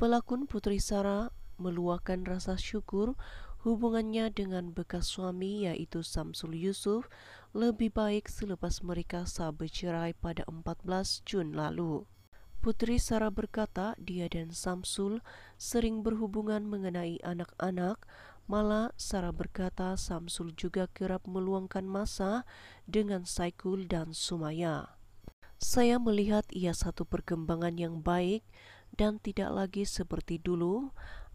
Pelakon Putri Sarah meluahkan rasa syukur hubungannya dengan bekas suami yaitu Samsul Yusuf lebih baik selepas mereka sah bercerai pada 14 Jun lalu. Putri Sarah berkata dia dan Samsul sering berhubungan mengenai anak-anak, malah Sarah berkata Samsul juga kerap meluangkan masa dengan Saikul dan Sumaya. Saya melihat ia satu perkembangan yang baik dan tidak lagi seperti dulu.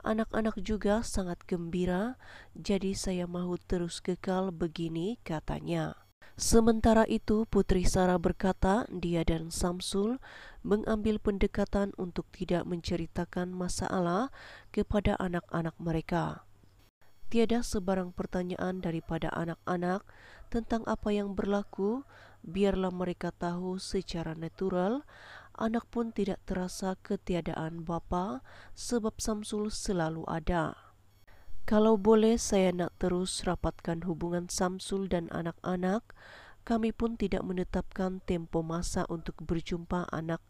Anak-anak juga sangat gembira, jadi saya mau terus kekal begini, katanya. Sementara itu, Putri Sarah berkata dia dan Samsul mengambil pendekatan untuk tidak menceritakan masalah kepada anak-anak mereka. Tiada sebarang pertanyaan daripada anak-anak tentang apa yang berlaku, biarlah mereka tahu secara natural anak pun tidak terasa ketiadaan bapa sebab Samsul selalu ada. Kalau boleh saya nak terus rapatkan hubungan Samsul dan anak-anak, kami pun tidak menetapkan tempo masa untuk berjumpa anak.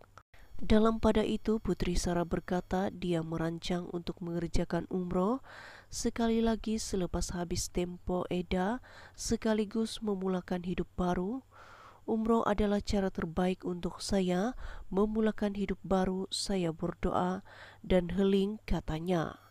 Dalam pada itu Putri Sarah berkata dia merancang untuk mengerjakan umroh sekali lagi selepas habis tempo EDA sekaligus memulakan hidup baru Umroh adalah cara terbaik untuk saya memulakan hidup baru. Saya berdoa dan heling, katanya.